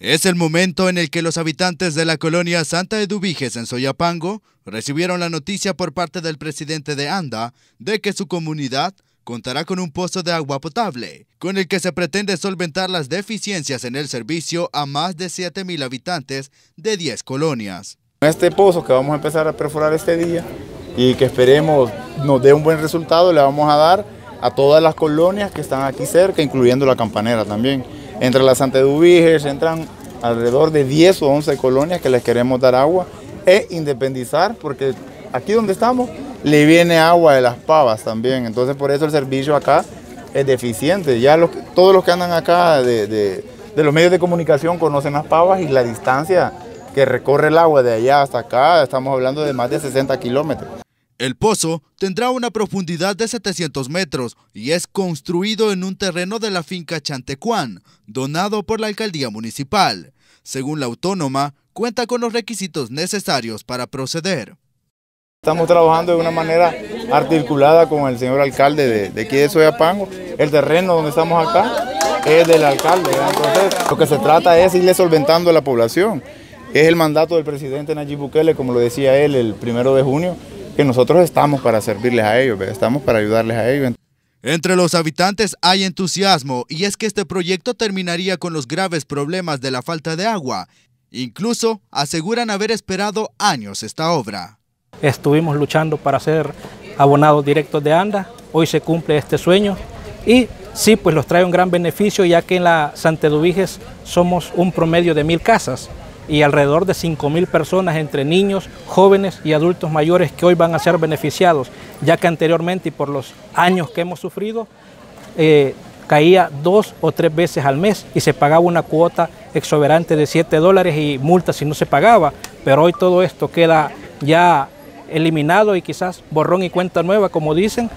Es el momento en el que los habitantes de la colonia Santa Eduviges en Soyapango recibieron la noticia por parte del presidente de ANDA de que su comunidad contará con un pozo de agua potable, con el que se pretende solventar las deficiencias en el servicio a más de 7.000 habitantes de 10 colonias. Este pozo que vamos a empezar a perforar este día y que esperemos nos dé un buen resultado, le vamos a dar a todas las colonias que están aquí cerca, incluyendo la campanera también. Entre las Santedubíges entran alrededor de 10 o 11 colonias que les queremos dar agua e independizar, porque aquí donde estamos le viene agua de las pavas también. Entonces por eso el servicio acá es deficiente. Ya todos los que andan acá de, de, los medios de comunicación conocen las pavas y la distancia que recorre el agua de allá hasta acá, estamos hablando de más de 60 kilómetros. El pozo tendrá una profundidad de 700 metros y es construido en un terreno de la finca Chantecuán, donado por la alcaldía municipal. Según la autónoma, cuenta con los requisitos necesarios para proceder. Estamos trabajando de una manera articulada con el señor alcalde de, de aquí de El terreno donde estamos acá es del alcalde. lo que se trata es irle solventando a la población. Es el mandato del presidente Nayib Bukele, como lo decía él el primero de junio, que nosotros estamos para servirles a ellos, estamos para ayudarles a ellos. Entre los habitantes hay entusiasmo y es que este proyecto terminaría con los graves problemas de la falta de agua. Incluso aseguran haber esperado años esta obra. Estuvimos luchando para ser abonados directos de ANDA, hoy se cumple este sueño y sí, pues los trae un gran beneficio ya que en la Santedubíges somos un promedio de mil casas y alrededor de 5.000 personas entre niños, jóvenes y adultos mayores que hoy van a ser beneficiados, ya que anteriormente y por los años que hemos sufrido, eh, caía dos o tres veces al mes y se pagaba una cuota exuberante de 7 dólares y multas si no se pagaba, pero hoy todo esto queda ya eliminado y quizás borrón y cuenta nueva, como dicen.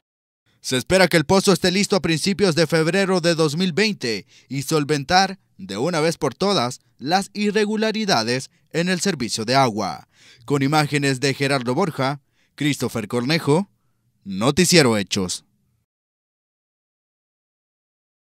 Se espera que el pozo esté listo a principios de febrero de 2020 y solventar, de una vez por todas, las irregularidades en el servicio de agua. Con imágenes de Gerardo Borja, Christopher Cornejo, Noticiero Hechos.